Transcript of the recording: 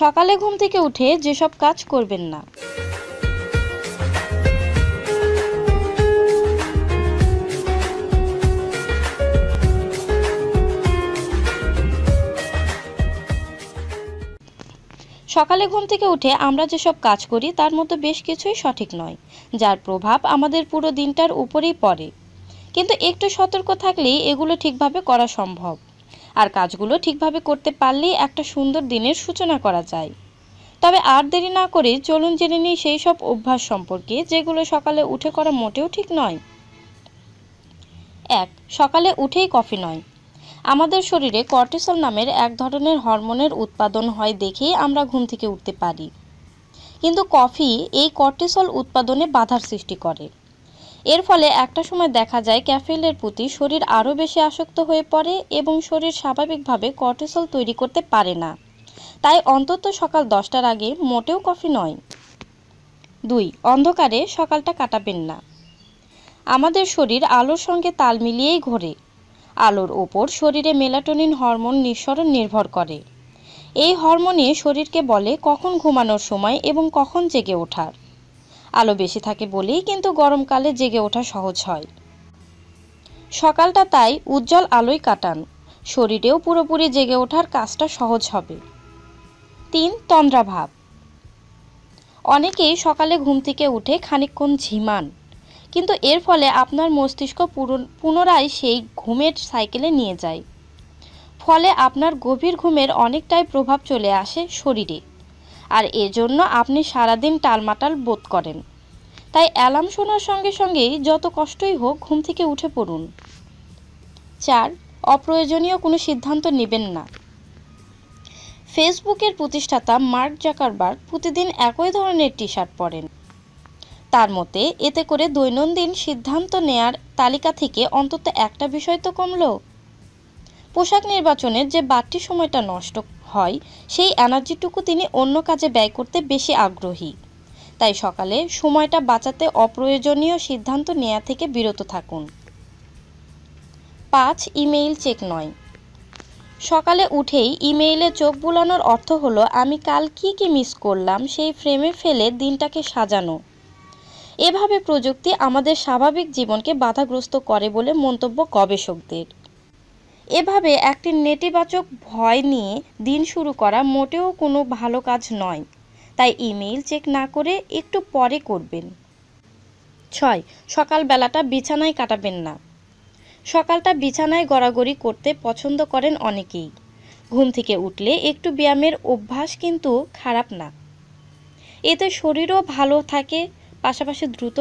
সকালে ঘুম থেকে উঠে যেসব কাজ করবেন না সকালে ঘুম থেকে উঠে আমরা যেসব কাজ করি তার মধ্যে বেশ কিছুই সঠিক নয় যার প্রভাব আমাদের পুরো দিনটার উপরেই পড়ে কিন্তু একটু সতর্ক থাকলেই এগুলো ঠিকভাবে করা সম্ভব আর কাজগুলো ঠিকভাবে করতে পারলেই একটা সুন্দর দিনের সূচনা করা যায় তবে আর দেরি না করে চলুন জেনে নিই সেই সব অভ্যাস সম্পর্কে যেগুলো সকালে উঠে করা মোটেও ঠিক নয় এক সকালে উঠেই কফি নয় আমাদের শরীরে কর্টিসল নামের এক ধরনের হরমোনের উৎপাদন হয় দেখেই আমরা ঘুম থেকে উঠতে পারি কিন্তু কফি এই কর্টিসল উৎপাদনে বাধার সৃষ্টি করে এর ফলে একটা সময় দেখা যায় ক্যাফেলের প্রতি শরীর আরও বেশি আসক্ত হয়ে পড়ে এবং শরীর স্বাভাবিকভাবে কর্টিসল তৈরি করতে পারে না তাই অন্তত সকাল দশটার আগে মোটেও কফি নয় দুই অন্ধকারে সকালটা কাটাবেন না আমাদের শরীর আলোর সঙ্গে তাল মিলিয়েই ঘোরে আলোর ওপর শরীরে মেলাটোনিন হরমোন নিঃসরণ নির্ভর করে এই হরমোনে শরীরকে বলে কখন ঘুমানোর সময় এবং কখন জেগে ওঠার আলো বেশি থাকে বলেই কিন্তু গরমকালে জেগে ওঠা সহজ হয় সকালটা তাই উজ্জ্বল আলোয় কাটান শরীরেও পুরোপুরি জেগে ওঠার কাজটা সহজ হবে তিন তন্দ্রাভাব অনেকেই সকালে ঘুম থেকে উঠে খানিকক্ষণ ঝিমান কিন্তু এর ফলে আপনার মস্তিষ্ক পুনরায় সেই ঘুমের সাইকেলে নিয়ে যায় ফলে আপনার গভীর ঘুমের অনেকটাই প্রভাব চলে আসে শরীরে আর এজন্য আপনি সারাদিন টালমাটাল বোধ করেন তাই অ্যালার্ম শোনার সঙ্গে সঙ্গেই যত কষ্টই হোক ঘুম থেকে উঠে পড়ুন চার অপ্রয়োজনীয় কোনো সিদ্ধান্ত নেবেন না ফেসবুকের প্রতিষ্ঠাতা মার্ক জাকারবার্গ প্রতিদিন একই ধরনের টি শার্ট পরেন তার মতে এতে করে দৈনন্দিন সিদ্ধান্ত নেয়ার তালিকা থেকে অন্তত একটা বিষয় তো কমলো পোশাক নির্বাচনের যে বাড়তি সময়টা নষ্ট হয় সেই এনার্জিটুকু তিনি অন্য কাজে ব্যয় করতে বেশি আগ্রহী তাই সকালে সময়টা বাঁচাতে অপ্রয়োজনীয় সিদ্ধান্ত নেওয়া থেকে বিরত থাকুন পাঁচ ইমেইল চেক নয় সকালে উঠেই ইমেইলে চোখ বুলানোর অর্থ হলো আমি কাল কি কি মিস করলাম সেই ফ্রেমে ফেলে দিনটাকে সাজানো এভাবে প্রযুক্তি আমাদের স্বাভাবিক জীবনকে বাধাগ্রস্ত করে বলে মন্তব্য গবেষকদের এভাবে একটি নেতিবাচক ভয় নিয়ে দিন শুরু করা মোটেও কোনো ভালো কাজ নয় তাই ইমেইল চেক না করে একটু পরে করবেন ছয় সকালবেলাটা বিছানায় কাটাবেন না সকালটা বিছানায় গড়াগড়ি করতে পছন্দ করেন অনেকেই ঘুম থেকে উঠলে একটু ব্যায়ামের অভ্যাস কিন্তু খারাপ না এতে শরীরও ভালো থাকে পাশাপাশি দ্রুত